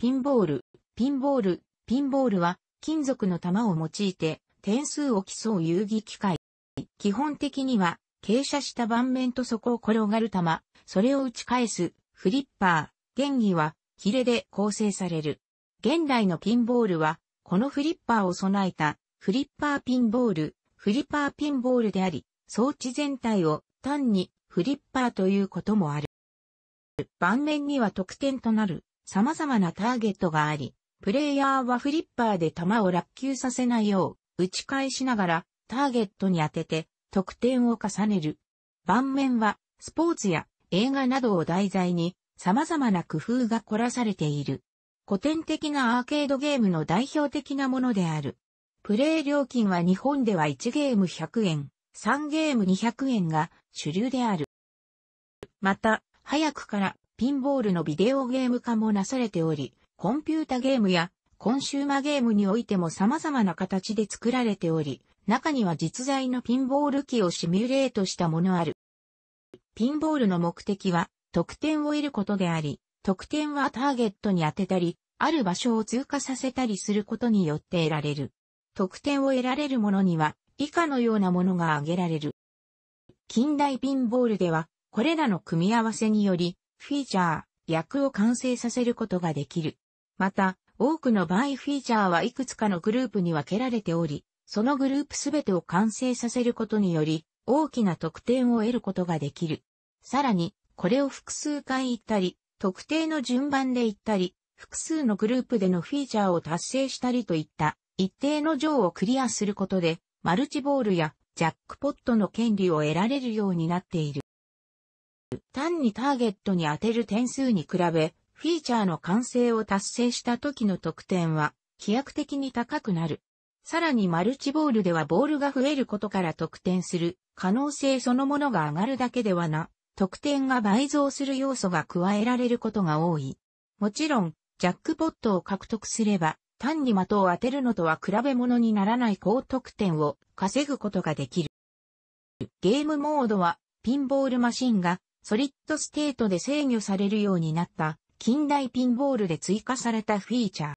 ピンボール、ピンボール、ピンボールは金属の球を用いて点数を競う遊戯機械。基本的には傾斜した盤面と底を転がる球、それを打ち返すフリッパー、原理はヒレで構成される。現代のピンボールはこのフリッパーを備えたフリッパーピンボール、フリッパーピンボールであり、装置全体を単にフリッパーということもある。盤面には得点となる様々なターゲットがあり、プレイヤーはフリッパーで弾を落球させないよう、打ち返しながらターゲットに当てて得点を重ねる。盤面はスポーツや映画などを題材に様々な工夫が凝らされている。古典的なアーケードゲームの代表的なものである。プレイ料金は日本では1ゲーム100円、3ゲーム200円が主流である。また、早くからピンボールのビデオゲーム化もなされており、コンピュータゲームやコンシューマゲームにおいても様々な形で作られており、中には実在のピンボール機をシミュレートしたものある。ピンボールの目的は、得点を得ることであり、得点はターゲットに当てたり、ある場所を通過させたりすることによって得られる。得点を得られるものには、以下のようなものが挙げられる。近代ピンボールでは、これらの組み合わせにより、フィーチャー、役を完成させることができる。また、多くの場合フィーチャーはいくつかのグループに分けられており、そのグループすべてを完成させることにより、大きな得点を得ることができる。さらに、これを複数回言ったり、特定の順番で言ったり、複数のグループでのフィーチャーを達成したりといった、一定の上をクリアすることで、マルチボールやジャックポットの権利を得られるようになっている。単にターゲットに当てる点数に比べ、フィーチャーの完成を達成した時の得点は、飛躍的に高くなる。さらにマルチボールではボールが増えることから得点する可能性そのものが上がるだけではな、得点が倍増する要素が加えられることが多い。もちろん、ジャックポットを獲得すれば、単に的を当てるのとは比べ物にならない高得点を稼ぐことができる。ゲームモードは、ピンボールマシンがソリッドステートで制御されるようになった近代ピンボールで追加されたフィーチャー。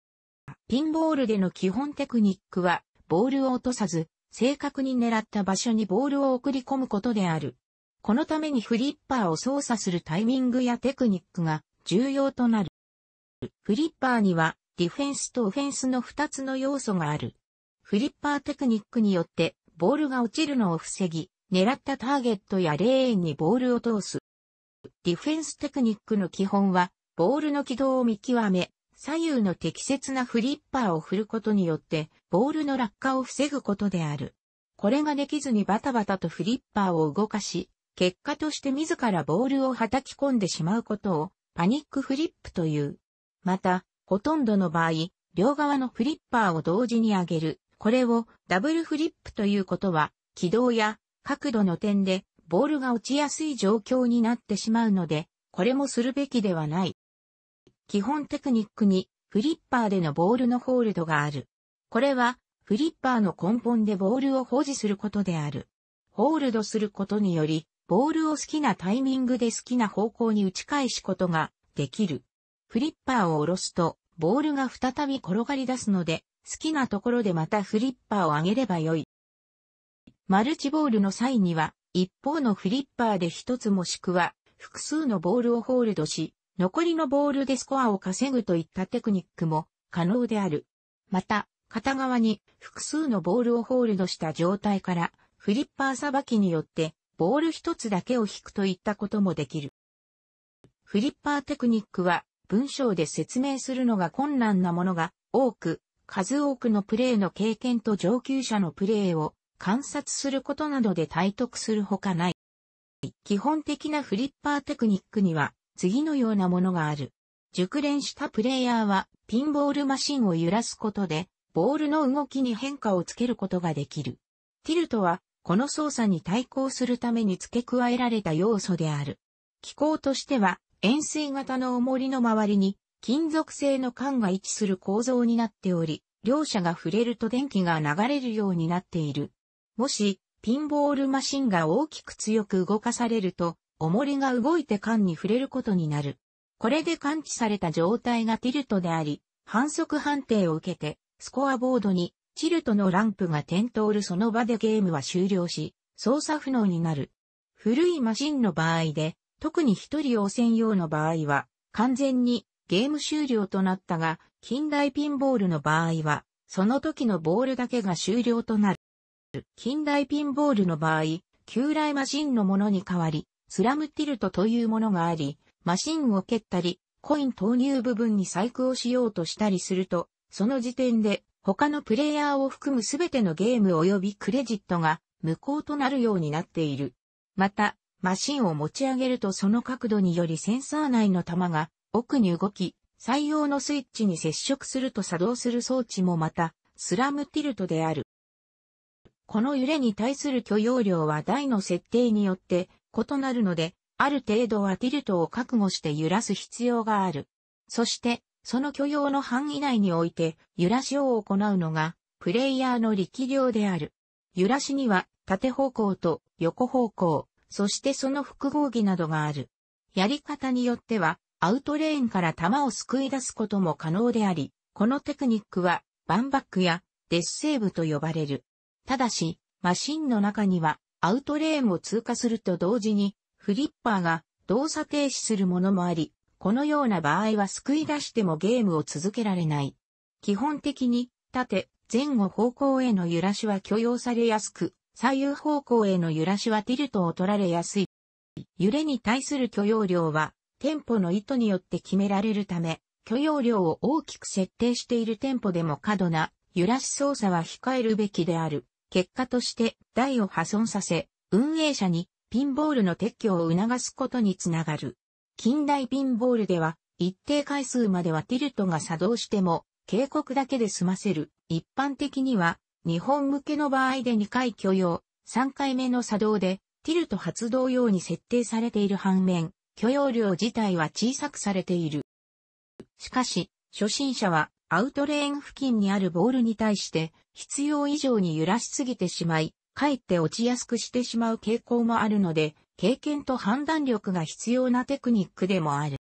ピンボールでの基本テクニックは、ボールを落とさず、正確に狙った場所にボールを送り込むことである。このためにフリッパーを操作するタイミングやテクニックが重要となる。フリッパーには、ディフェンスとオフェンスの2つの要素がある。フリッパーテクニックによって、ボールが落ちるのを防ぎ、狙ったターゲットやレーンにボールを通す。ディフェンステクニックの基本は、ボールの軌道を見極め、左右の適切なフリッパーを振ることによって、ボールの落下を防ぐことである。これができずにバタバタとフリッパーを動かし、結果として自らボールを叩き込んでしまうことを、パニックフリップという。また、ほとんどの場合、両側のフリッパーを同時に上げる。これをダブルフリップということは、軌道や角度の点でボールが落ちやすい状況になってしまうので、これもするべきではない。基本テクニックにフリッパーでのボールのホールドがある。これはフリッパーの根本でボールを保持することである。ホールドすることにより、ボールを好きなタイミングで好きな方向に打ち返すことができる。フリッパーを下ろすと、ボールが再び転がり出すので、好きなところでまたフリッパーを上げればよい。マルチボールの際には、一方のフリッパーで一つもしくは複数のボールをホールドし、残りのボールでスコアを稼ぐといったテクニックも可能である。また、片側に複数のボールをホールドした状態から、フリッパーさばきによって、ボール一つだけを引くといったこともできる。フリッパーテクニックは、文章で説明するのが困難なものが多く、数多くのプレーの経験と上級者のプレーを観察することなどで体得するほかない。基本的なフリッパーテクニックには次のようなものがある。熟練したプレイヤーはピンボールマシンを揺らすことでボールの動きに変化をつけることができる。ティルトはこの操作に対抗するために付け加えられた要素である。機構としては円錐型の重りの周りに金属製の管が位置する構造になっており、両者が触れると電気が流れるようになっている。もし、ピンボールマシンが大きく強く動かされると、重りが動いて缶に触れることになる。これで感知された状態がティルトであり、反則判定を受けて、スコアボードに、チルトのランプが点灯るその場でゲームは終了し、操作不能になる。古いマシンの場合で、特に一人汚染用の場合は、完全にゲーム終了となったが、近代ピンボールの場合は、その時のボールだけが終了となる。近代ピンボールの場合、旧来マシンのものに代わり、スラムティルトというものがあり、マシンを蹴ったり、コイン投入部分に細工をしようとしたりすると、その時点で他のプレイヤーを含むすべてのゲーム及びクレジットが無効となるようになっている。また、マシンを持ち上げるとその角度によりセンサー内の弾が奥に動き、採用のスイッチに接触すると作動する装置もまた、スラムティルトである。この揺れに対する許容量は台の設定によって異なるので、ある程度はティルトを覚悟して揺らす必要がある。そして、その許容の範囲内において揺らしを行うのが、プレイヤーの力量である。揺らしには縦方向と横方向、そしてその複合技などがある。やり方によっては、アウトレーンから球を救い出すことも可能であり、このテクニックは、バンバックやデスセーブと呼ばれる。ただし、マシンの中にはアウトレーンを通過すると同時にフリッパーが動作停止するものもあり、このような場合は救い出してもゲームを続けられない。基本的に縦、前後方向への揺らしは許容されやすく、左右方向への揺らしはティルトを取られやすい。揺れに対する許容量は、テンポの意図によって決められるため、許容量を大きく設定しているテンポでも過度な揺らし操作は控えるべきである。結果として台を破損させ、運営者にピンボールの撤去を促すことにつながる。近代ピンボールでは、一定回数まではティルトが作動しても、警告だけで済ませる。一般的には、日本向けの場合で2回許容、3回目の作動で、ティルト発動用に設定されている反面、許容量自体は小さくされている。しかし、初心者はアウトレーン付近にあるボールに対して必要以上に揺らしすぎてしまい、かえって落ちやすくしてしまう傾向もあるので、経験と判断力が必要なテクニックでもある。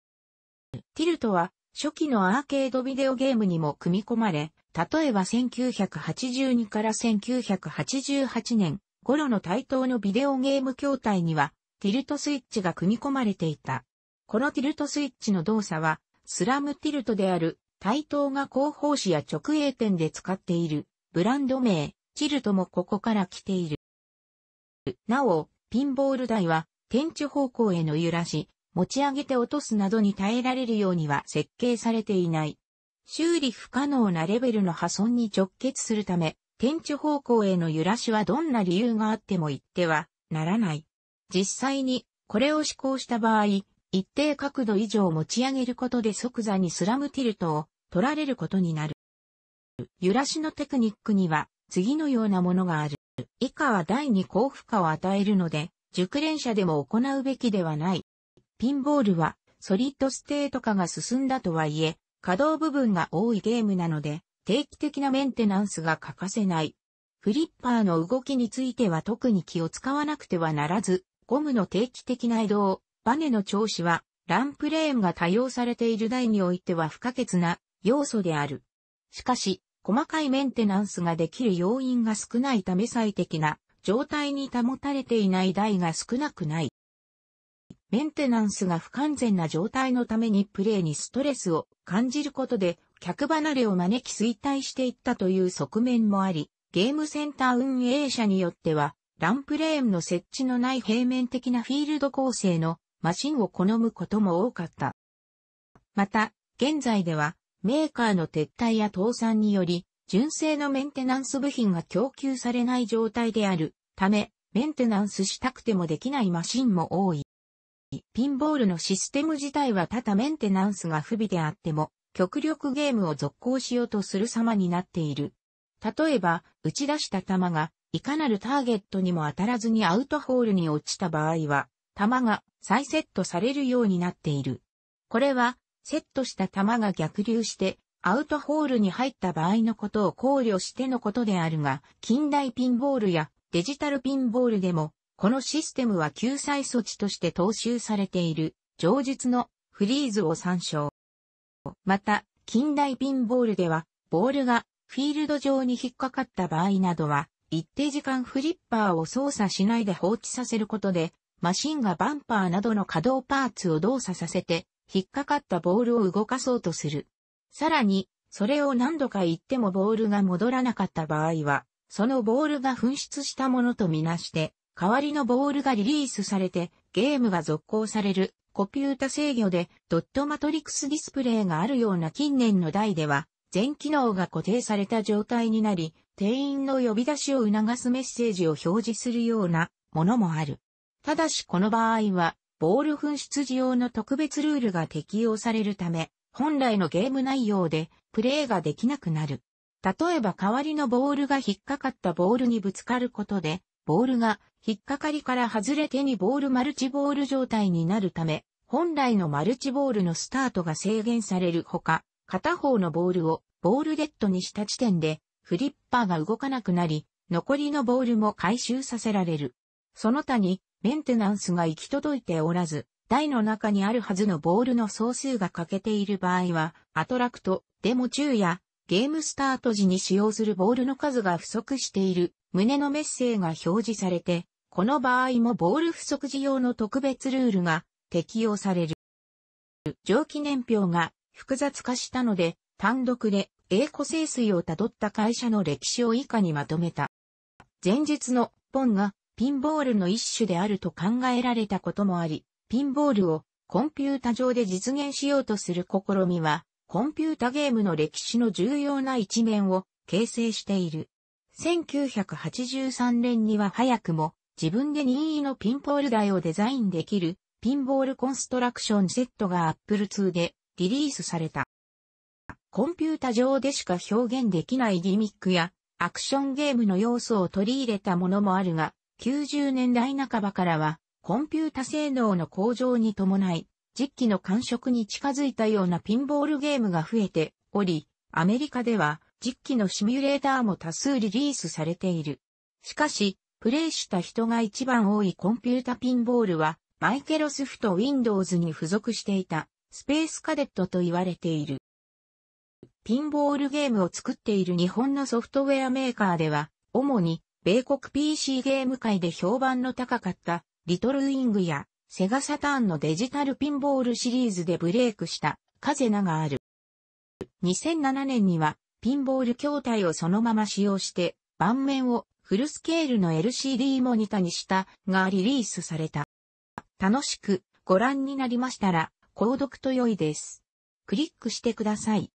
ティルトは初期のアーケードビデオゲームにも組み込まれ、例えば1982から1988年頃の対等のビデオゲーム筐体にはティルトスイッチが組み込まれていた。このティルトスイッチの動作はスラムティルトである対等が広報誌や直営店で使っているブランド名、チルトもここから来ている。なお、ピンボール台は天地方向への揺らし、持ち上げて落とすなどに耐えられるようには設計されていない。修理不可能なレベルの破損に直結するため、天地方向への揺らしはどんな理由があっても言ってはならない。実際にこれを施行した場合、一定角度以上持ち上げることで即座にスラムティルトを取られることになる。揺らしのテクニックには次のようなものがある。以下は第二。高負荷を与えるので、熟練者でも行うべきではない。ピンボールはソリッドステート化が進んだとはいえ、稼働部分が多いゲームなので、定期的なメンテナンスが欠かせない。フリッパーの動きについては特に気を使わなくてはならず、ゴムの定期的な移動、バネの調子は、ランプレーンが多用されている台においては不可欠な要素である。しかし、細かいメンテナンスができる要因が少ないため最適な状態に保たれていない台が少なくない。メンテナンスが不完全な状態のためにプレーにストレスを感じることで客離れを招き衰退していったという側面もあり、ゲームセンター運営者によっては、ランプレーンの設置のない平面的なフィールド構成のマシンを好むことも多かった。また、現在では、メーカーの撤退や倒産により、純正のメンテナンス部品が供給されない状態であるため、メンテナンスしたくてもできないマシンも多い。ピンボールのシステム自体はただメンテナンスが不備であっても、極力ゲームを続行しようとする様になっている。例えば、打ち出した球が、いかなるターゲットにも当たらずにアウトホールに落ちた場合は、玉が再セットされるようになっている。これは、セットした玉が逆流して、アウトホールに入った場合のことを考慮してのことであるが、近代ピンボールやデジタルピンボールでも、このシステムは救済措置として踏襲されている、上述のフリーズを参照。また、近代ピンボールでは、ボールがフィールド上に引っかかった場合などは、一定時間フリッパーを操作しないで放置させることで、マシンがバンパーなどの可動パーツを動作させて、引っかかったボールを動かそうとする。さらに、それを何度か言ってもボールが戻らなかった場合は、そのボールが紛失したものとみなして、代わりのボールがリリースされて、ゲームが続行される、コピュータ制御でドットマトリックスディスプレイがあるような近年の台では、全機能が固定された状態になり、店員の呼び出しを促すメッセージを表示するようなものもある。ただしこの場合は、ボール紛失時用の特別ルールが適用されるため、本来のゲーム内容でプレーができなくなる。例えば代わりのボールが引っかかったボールにぶつかることで、ボールが引っかかりから外れ手にボールマルチボール状態になるため、本来のマルチボールのスタートが制限されるほか、片方のボールをボールデッドにした時点でフリッパーが動かなくなり、残りのボールも回収させられる。その他にメンテナンスが行き届いておらず、台の中にあるはずのボールの総数が欠けている場合は、アトラクト、デモ中や、ゲームスタート時に使用するボールの数が不足している、胸のメッセージが表示されて、この場合もボール不足時用の特別ルールが適用される。蒸気年表が複雑化したので、単独で英語清水をたどった会社の歴史を以下にまとめた。前日のポンがピンボールの一種であると考えられたこともあり、ピンボールをコンピュータ上で実現しようとする試みは、コンピュータゲームの歴史の重要な一面を形成している。1983年には早くも自分で任意のピンボール台をデザインできるピンボールコンストラクションセットが Apple II でリリースされた。コンピュータ上でしか表現できないギミックやアクションゲームの要素を取り入れたものもあるが、90年代半ばからは、コンピュータ性能の向上に伴い、実機の感触に近づいたようなピンボールゲームが増えており、アメリカでは実機のシミュレーターも多数リリースされている。しかし、プレイした人が一番多いコンピュータピンボールは、マイケロソフト Windows に付属していたスペースカデットと言われている。ピンボールゲームを作っている日本のソフトウェアメーカーでは、主に米国 PC ゲーム界で評判の高かった、リトルウィングや、セガサターンのデジタルピンボールシリーズでブレイクした、カゼナがある。2007年には、ピンボール筐体をそのまま使用して、盤面をフルスケールの LCD モニタにしたがリリースされた。楽しくご覧になりましたら、購読と良いです。クリックしてください。